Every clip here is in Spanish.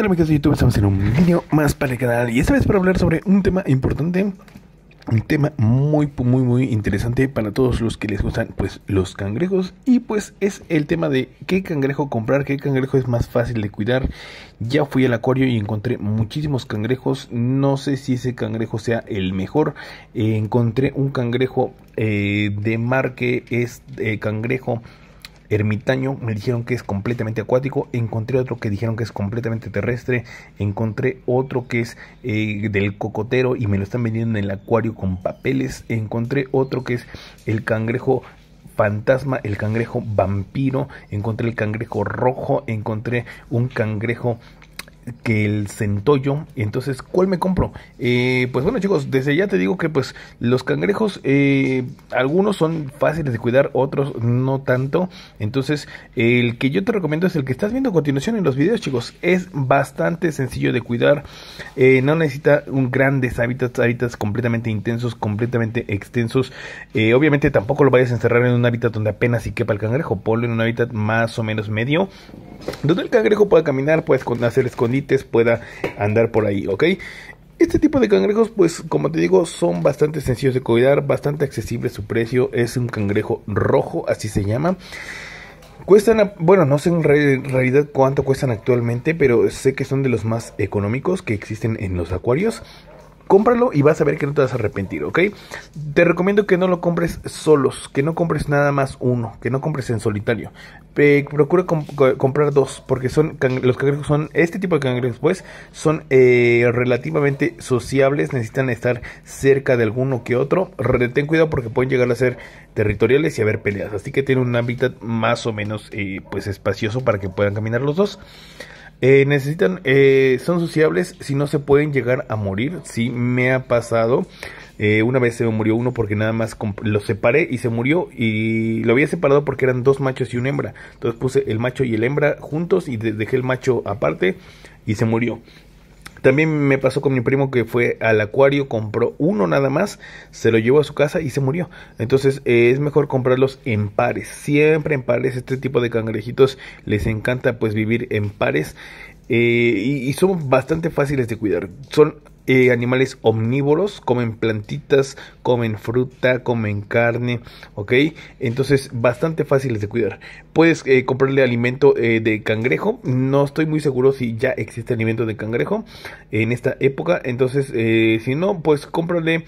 Hola amigos de YouTube, estamos en un vídeo más para el canal y esta vez para hablar sobre un tema importante, un tema muy muy muy interesante para todos los que les gustan pues los cangrejos y pues es el tema de qué cangrejo comprar, qué cangrejo es más fácil de cuidar. Ya fui al acuario y encontré muchísimos cangrejos, no sé si ese cangrejo sea el mejor, eh, encontré un cangrejo eh, de mar que es eh, cangrejo ermitaño, me dijeron que es completamente acuático, encontré otro que dijeron que es completamente terrestre, encontré otro que es eh, del cocotero y me lo están vendiendo en el acuario con papeles, encontré otro que es el cangrejo fantasma, el cangrejo vampiro, encontré el cangrejo rojo, encontré un cangrejo que el centollo. Entonces, ¿cuál me compro? Eh, pues bueno, chicos, desde ya te digo que pues los cangrejos, eh, algunos son fáciles de cuidar, otros no tanto. Entonces, el que yo te recomiendo es el que estás viendo a continuación en los videos, chicos. Es bastante sencillo de cuidar. Eh, no necesita un grandes hábitats, hábitats completamente intensos, completamente extensos. obviamente tampoco lo vayas a encerrar en un hábitat donde apenas si quepa el cangrejo. Ponlo en un hábitat más o menos medio. Donde el cangrejo pueda caminar, puedes hacer escondido pueda andar por ahí, ¿ok? Este tipo de cangrejos, pues como te digo, son bastante sencillos de cuidar, bastante accesible su precio. Es un cangrejo rojo, así se llama. Cuestan, bueno, no sé en realidad cuánto cuestan actualmente, pero sé que son de los más económicos que existen en los acuarios cómpralo y vas a ver que no te vas a arrepentir, ¿ok? Te recomiendo que no lo compres solos, que no compres nada más uno, que no compres en solitario. procura comprar dos, porque son los cangrejos son, este tipo de cangrejos pues, son eh, relativamente sociables, necesitan estar cerca de alguno que otro. Ten cuidado porque pueden llegar a ser territoriales y haber peleas, así que tiene un hábitat más o menos eh, pues espacioso para que puedan caminar los dos. Eh, necesitan, eh, son sociables si no se pueden llegar a morir. Si me ha pasado. Eh, una vez se me murió uno porque nada más lo separé y se murió y lo había separado porque eran dos machos y una hembra. Entonces puse el macho y el hembra juntos y dejé el macho aparte y se murió. También me pasó con mi primo que fue al acuario, compró uno nada más, se lo llevó a su casa y se murió. Entonces eh, es mejor comprarlos en pares, siempre en pares. Este tipo de cangrejitos les encanta pues vivir en pares. Eh, y, y, son bastante fáciles de cuidar. Son eh, animales omnívoros, comen plantitas, comen fruta, comen carne, ¿ok? Entonces, bastante fáciles de cuidar. Puedes eh, comprarle alimento eh, de cangrejo, no estoy muy seguro si ya existe alimento de cangrejo en esta época, entonces, si no, pues cómprale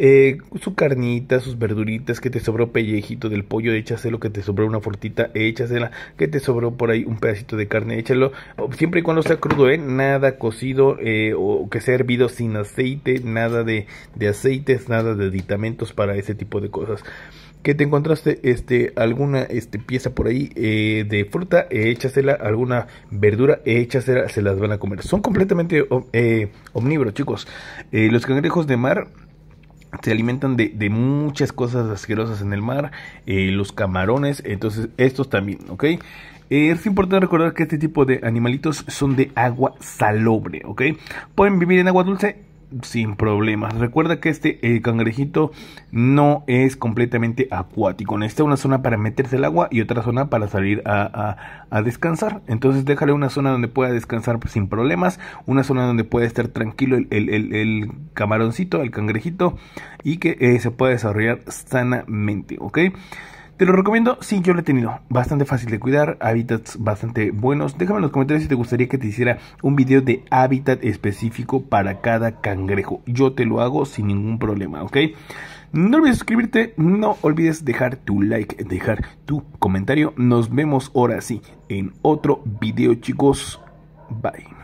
eh, su carnita, sus verduritas, que te sobró pellejito del pollo, échaselo, que te sobró una fortita, échasela, que te sobró por ahí un pedacito de carne, échalo, siempre y cuando sea crudo, ¿eh? nada cocido eh, o que sea hervido sin aceite, nada de, de aceites, nada de aditamentos para ese tipo de cosas que te encontraste este alguna este pieza por ahí eh, de fruta échasela alguna verdura échasela se las van a comer son completamente omnívoros chicos los cangrejos de mar se alimentan de, muchas cosas asquerosas en el mar, eh, los camarones, entonces estos también, ¿ok? Eh, es importante recordar que este tipo de animalitos son de agua salobre, ¿ok? Pueden vivir en agua dulce sin problemas. Recuerda que este eh, cangrejito no es completamente acuático. Necesita una zona para meterse el agua y otra zona para salir a, descansar. Entonces déjale una zona donde pueda descansar sin problemas, una zona donde pueda estar tranquilo el, camaroncito, el cangrejito y que eh, se pueda desarrollar sanamente, ¿ok? Te lo recomiendo, sí, yo lo he tenido. Bastante fácil de cuidar, hábitats bastante buenos. Déjame en los comentarios si te gustaría que te hiciera un video de hábitat específico para cada cangrejo. Yo te lo hago sin ningún problema, ¿ok? No olvides suscribirte, no olvides dejar tu like, dejar tu comentario. Nos vemos ahora sí en otro video, chicos. Bye.